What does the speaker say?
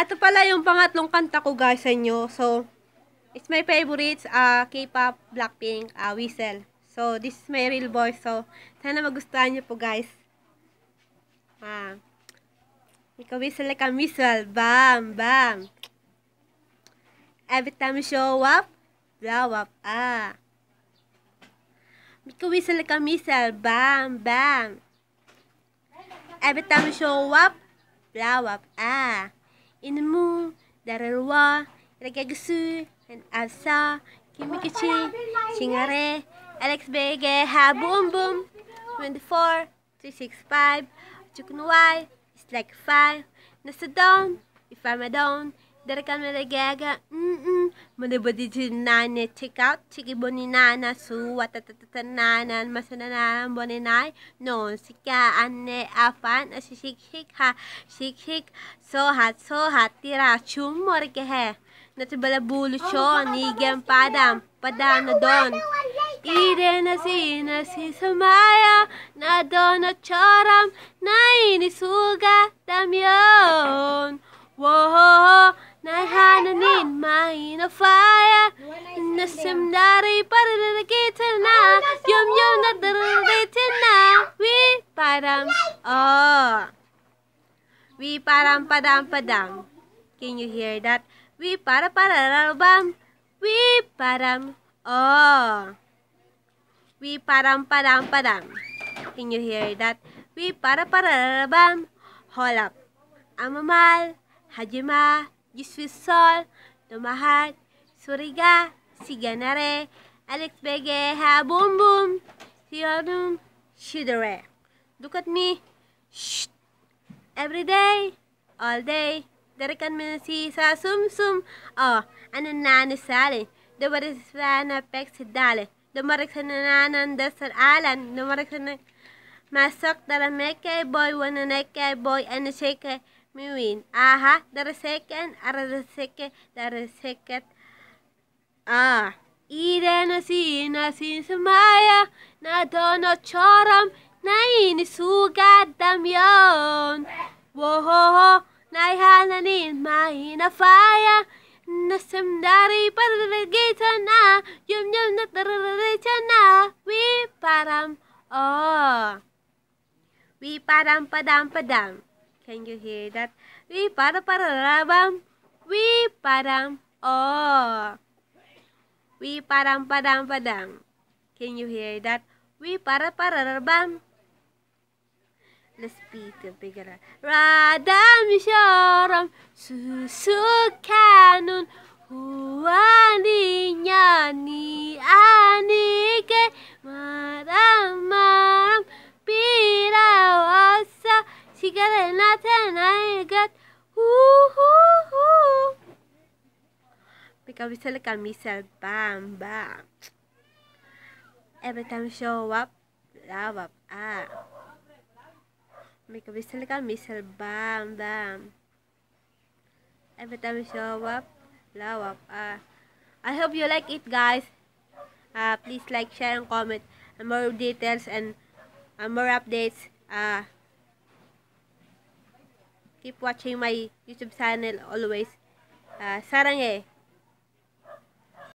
ito pala yung pangatlong kanta ko guys sa inyo. So, it's my favorites, uh, K-pop, Blackpink, uh, Whistle. So, this is my real voice. So, sana magustuhan nyo po guys. Ah. Ikaw whistle like a whistle. Bam, bam. Every time you show up, blow up. Ah. Ikaw whistle like a whistle. Bam, bam. Every time you show up, blow up. Ah. In the moon, Dararua, Regagusu, and Asa, Kimikichi, Shingare, Alex Bege, Ha Boom Boom, 24, 365, Chukunwai, It's Like 5, Nasadon, If I'm a Don, darakan mera gaga mada badi ji nane check out chiki boni nana su watatata nana masana nana boni nai no sika anne afan ashishik hik ha shik hik so hat so hat tira chum mor ke hai nati bala bul sho ni gem padam padan don ire nasi nasi samaya na don choram nain suga damyon Whoa. Nahananin, mahin a fire. Nasim dari para na kita na. Yum yum na dito na. We param. Oh. We param padam padam. Can you hear that? We para para bam. We param. Oh. We param padam padam. Can you hear that? We para para bam. Hold up. Amamal. Hajima. Jiswi Sol, Domahak, Suriga, Siganare, Alex Bege, Ha Boom بوم Theodum, Shidere. Look at me. Shh. Every day, all day. There can be a a Oh, and nanny The is دركن من The سم سم اه انا النعنى السالي دبر السفانة بيكس الدالي دمرك سنانا ندسر آلان دمرك سنانا ما سقدر ميكي بوي وانا boy and انا شيكي Mewin. Aha, the second, are the second, the second. Ah. na siinä siis na suka choram, wo ho ho Wohoho, näinhän niin maina faja, nasem dari na jum jum na wi param, oh. wi param padam padam. Can you hear that? We para para rabam. We param. Oh. We param padam padam. Can you hear that? We para para rabam. Let's be the bigger. Radam shoram kanun huani nyani ani. Camisa la camisa, bam, bam. Every time show up, love up, ah. May camisa la camisa, bam, bam. Every time show up, love up, ah. I hope you like it, guys. Uh, please like, share, and comment. And more details and uh, more updates. Uh, keep watching my YouTube channel always. Uh, sarang eh.